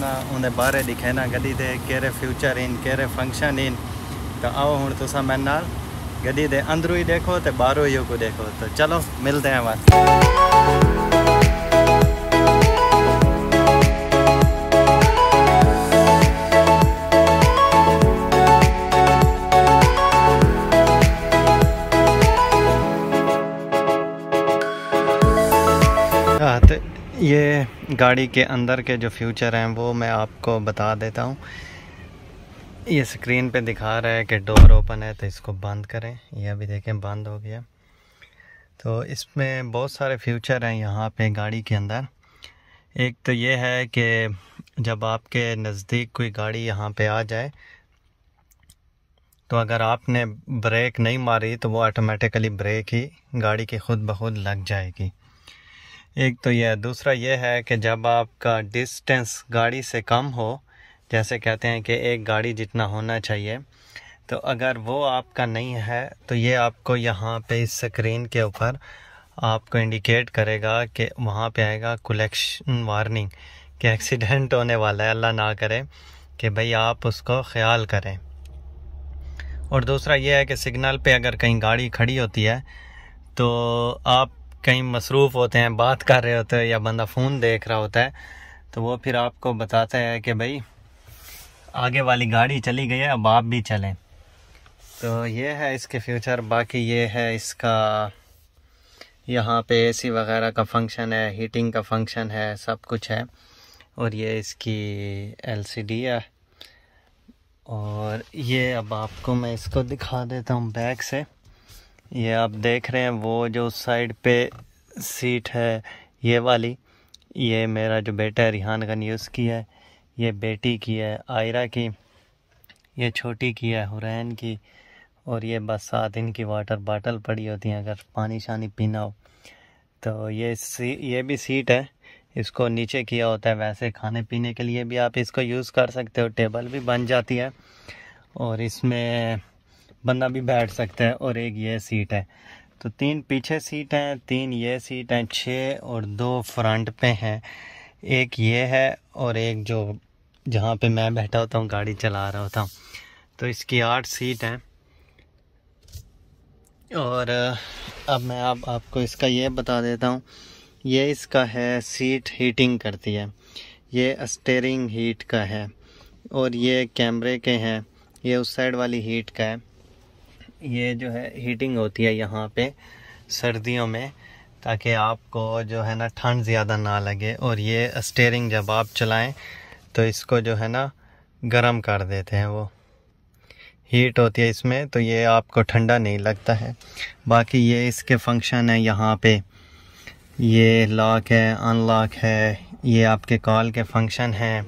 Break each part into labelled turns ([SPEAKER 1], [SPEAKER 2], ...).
[SPEAKER 1] ना उन्हें बारे दिखाना गड्डी दे केरे फ्यूचर इन केरे फंक्शन इन तो आओ हूँ तुस मेरे नाल गड्डी दे अंदरों ही देखो तो बाहरों ही को देखो तो चलो मिलते हैं वहाँ ये गाड़ी के अंदर के जो फ्यूचर हैं वो मैं आपको बता देता हूँ ये स्क्रीन पे दिखा रहा है कि डोर ओपन है तो इसको बंद करें यह अभी देखें बंद हो गया तो इसमें बहुत सारे फ्यूचर हैं यहाँ पे गाड़ी के अंदर एक तो ये है कि जब आपके नज़दीक कोई गाड़ी यहाँ पे आ जाए तो अगर आपने ब्रेक नहीं मारी तो वो ऑटोमेटिकली ब्रेक ही गाड़ी के ख़ुद ब खुद लग जाएगी एक तो यह दूसरा यह है कि जब आपका डिस्टेंस गाड़ी से कम हो जैसे कहते हैं कि एक गाड़ी जितना होना चाहिए तो अगर वो आपका नहीं है तो ये आपको यहाँ पे इस स्क्रीन के ऊपर आपको इंडिकेट करेगा कि वहाँ पे आएगा कलेक्शन वार्निंग कि एक्सीडेंट होने वाला है अल्लाह ना करे कि भाई आप उसको ख्याल करें और दूसरा ये है कि सिग्नल पे अगर कहीं गाड़ी खड़ी होती है तो आप कहीं मसरूफ़ होते हैं बात कर रहे होते हैं या बंदा फ़ोन देख रहा होता है तो वो फिर आपको बताता है कि भाई आगे वाली गाड़ी चली गई है अब आप भी चलें तो ये है इसके फ्यूचर बाकी ये है इसका यहाँ पे एसी वगैरह का फंक्शन है हीटिंग का फंक्शन है सब कुछ है और ये इसकी एलसीडी है और ये अब आपको मैं इसको दिखा देता हूँ बैग से ये आप देख रहे हैं वो जो साइड पे सीट है ये वाली ये मेरा जो बेटा है रिहान गनी उसकी है ये बेटी की है आयरा की ये छोटी की है हुरैन की और ये बस सात इनकी वाटर बाटल पड़ी होती हैं अगर पानी शानी पीना हो तो ये सी ये भी सीट है इसको नीचे किया होता है वैसे खाने पीने के लिए भी आप इसको यूज़ कर सकते हो टेबल भी बन जाती है और इसमें बंदा भी बैठ सकता है और एक ये सीट है तो तीन पीछे सीट हैं तीन ये सीट हैं छः और दो फ्रंट पे हैं एक ये है और एक जो जहाँ पे मैं बैठा होता हूँ गाड़ी चला रहा होता हूँ तो इसकी आठ सीट हैं और अब मैं आप आपको इसका ये बता देता हूँ ये इसका है सीट हीटिंग करती है ये स्टेरिंग हीट का है और ये कैमरे के हैं ये उस साइड वाली हीट का है ये जो है हीटिंग होती है यहाँ पे सर्दियों में ताकि आपको जो है ना ठंड ज़्यादा ना लगे और ये स्टेयरिंग जब आप चलाएं तो इसको जो है ना गर्म कर देते हैं वो हीट होती है इसमें तो ये आपको ठंडा नहीं लगता है बाकी ये इसके फंक्शन है यहाँ पे ये लॉक है अनलॉक है ये आपके कॉल के फंक्शन हैं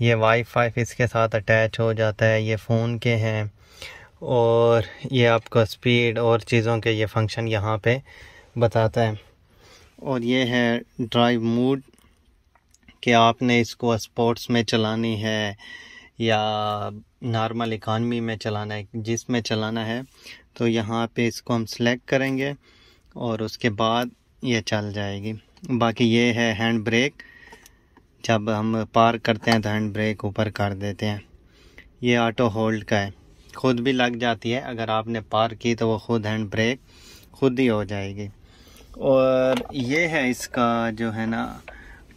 [SPEAKER 1] ये वाईफाई इसके साथ अटैच हो जाता है ये फ़ोन के हैं और ये आपको स्पीड और चीज़ों के ये फंक्शन यहाँ पे बताता है और ये है ड्राइव मूड कि आपने इसको स्पोर्ट्स में चलानी है या नॉर्मल इकानमी में चलाना है जिस में चलाना है तो यहाँ पे इसको हम सेलेक्ट करेंगे और उसके बाद ये चल जाएगी बाकी ये है हैंड ब्रेक जब हम पार करते हैं तो हैंड ब्रेक ऊपर कर देते हैं ये ऑटो होल्ड का है खुद भी लग जाती है अगर आपने पार की तो वो खुद हैंड ब्रेक खुद ही हो जाएगी और ये है इसका जो है ना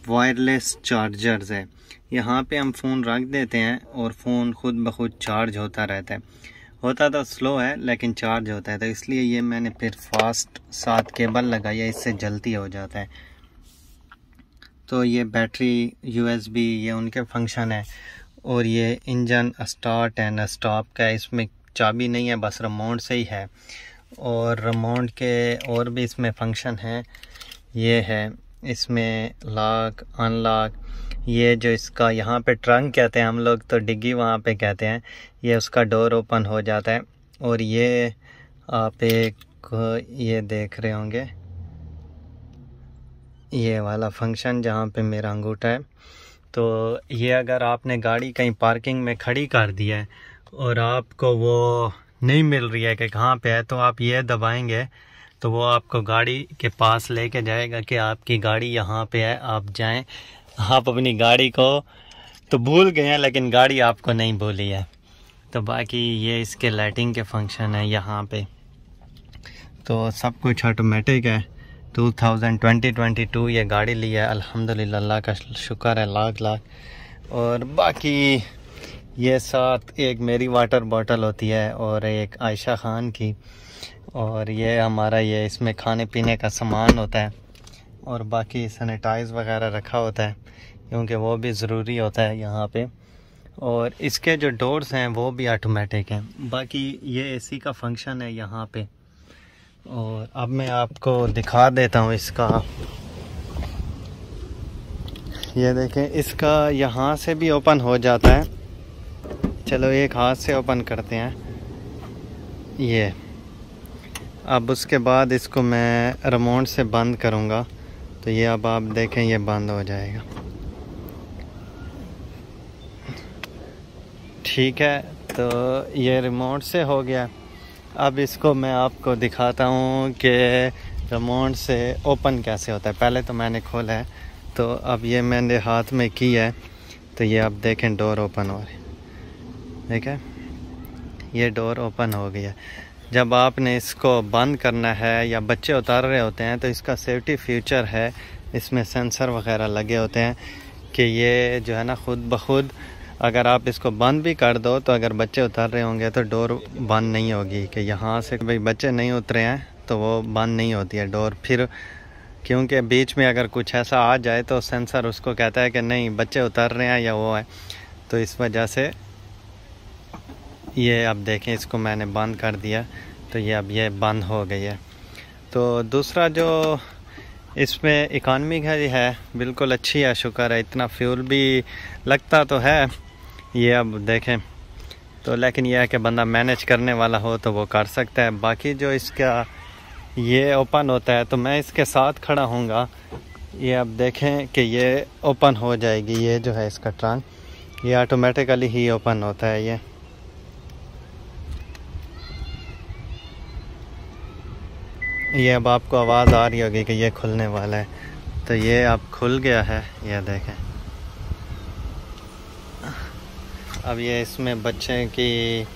[SPEAKER 1] वायरलेस चार्जर्स है यहाँ पे हम फ़ोन रख देते हैं और फ़ोन ख़ुद ब खुद चार्ज होता रहता है होता तो स्लो है लेकिन चार्ज होता है तो इसलिए ये मैंने फिर फास्ट सात केबल लगाई है इससे जल्दी हो जाता है तो ये बैटरी यूएसबी ये उनके फंक्शन है और ये इंजन स्टार्ट एंड स्टॉप का इसमें चाबी नहीं है बस रमोंड से ही है और रमोंड के और भी इसमें फंक्शन हैं ये है इसमें लॉक अनलॉक ये जो इसका यहाँ पे ट्रंक कहते हैं हम लोग तो डिग्गी वहाँ पे कहते हैं ये उसका डोर ओपन हो जाता है और ये आप एक ये देख रहे होंगे ये वाला फंक्शन जहाँ पे मेरा अंगूठा है तो ये अगर आपने गाड़ी कहीं पार्किंग में खड़ी कर दी है और आपको वो नहीं मिल रही है कि कहाँ पे है तो आप ये दबाएंगे तो वो आपको गाड़ी के पास लेके जाएगा कि आपकी गाड़ी यहाँ पे है आप जाएं आप अपनी गाड़ी को तो भूल गए हैं लेकिन गाड़ी आपको नहीं भूली है तो बाकी ये इसके लाइटिंग के फंक्शन है यहाँ पे तो सब कुछ ऑटोमेटिक है 2022 ये गाड़ी ली है अल्हम्दुलिल्लाह अल्लाह का शुक्र है लाख लाख और बाकी ये साथ एक मेरी वाटर बॉटल होती है और एक आयशा ख़ान की और ये हमारा ये इसमें खाने पीने का सामान होता है और बाकी सैनिटाइज़ वगैरह रखा होता है क्योंकि वो भी ज़रूरी होता है यहाँ पे और इसके जो डोर्स हैं वो भी ऑटोमेटिक हैं बाकी ये एसी का फंक्शन है यहाँ पे और अब मैं आपको दिखा देता हूँ इसका ये देखें इसका यहाँ से भी ओपन हो जाता है चलो एक हाथ से ओपन करते हैं ये अब उसके बाद इसको मैं रिमोट से बंद करूँगा तो ये अब आप देखें ये बंद हो जाएगा ठीक है तो ये रिमोट से हो गया अब इसको मैं आपको दिखाता हूँ कि रिमोट से ओपन कैसे होता है पहले तो मैंने खोला है तो अब ये मैंने हाथ में की है तो ये आप देखें डोर ओपन हो रही ठीक है ये डोर ओपन हो गया जब आपने इसको बंद करना है या बच्चे उतार रहे होते हैं तो इसका सेफ्टी फीचर है इसमें सेंसर वगैरह लगे होते हैं कि ये जो है ना ख़ुद ब खुद अगर आप इसको बंद भी कर दो तो अगर बच्चे उतर रहे होंगे तो डोर बंद नहीं होगी कि यहाँ से भाई बच्चे नहीं उतरे हैं तो वो बंद नहीं होती है डोर फिर क्योंकि बीच में अगर कुछ ऐसा आ जाए तो सेंसर उसको कहता है कि नहीं बच्चे उतर रहे हैं या वो है तो इस वजह से ये अब देखें इसको मैंने बंद कर दिया तो ये अब ये बंद हो गई है तो दूसरा जो इसमें इकानमी घर है बिल्कुल अच्छी है शुक्र है इतना फ्यूल भी लगता तो है ये अब देखें तो लेकिन यह है कि बंदा मैनेज करने वाला हो तो वो कर सकता है बाकी जो इसका ये ओपन होता है तो मैं इसके साथ खड़ा हूँगा ये अब देखें कि ये ओपन हो जाएगी ये जो है इसका ट्रांग ये ऑटोमेटिकली ही ओपन होता है ये ये अब आपको आवाज़ आ रही होगी कि ये खुलने वाला है तो ये अब खुल गया है ये देखें अब ये इसमें बच्चे की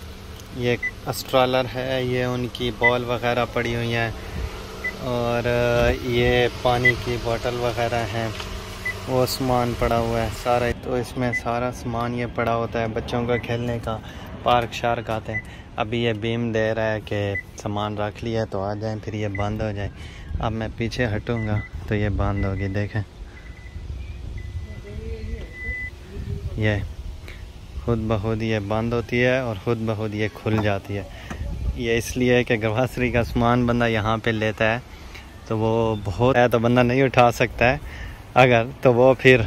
[SPEAKER 1] ये अस्ट्रॉलर है ये उनकी बॉल वगैरह पड़ी हुई हैं और ये पानी की बोतल वगैरह है वो सामान पड़ा हुआ है सारा तो इसमें सारा सामान ये पड़ा होता है बच्चों का खेलने का पार्क शार्क आते हैं अभी ये बीम दे रहा है कि सामान रख लिया तो आ जाए फिर ये बंद हो जाए अब मैं पीछे हटूँगा तो ये बंद होगी देखें ये खुद ब खुद ये बंद होती है और खुद ब खुद ये खुल जाती है ये इसलिए कि ग्रवासरी का सामान बंदा यहाँ पे लेता है तो वो बहुत है तो बंदा नहीं उठा सकता है अगर तो वो फिर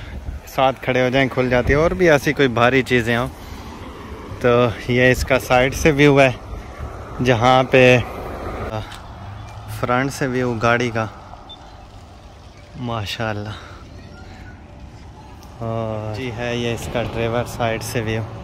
[SPEAKER 1] साथ खड़े हो जाएं खुल जाती है और भी ऐसी कोई भारी चीज़ें हों तो ये इसका साइड से व्यू है जहाँ पे फ्रंट से व्यू गाड़ी का माशाल्लाह हाँ। जी है ये इसका ड्राइवर साइड से व्यू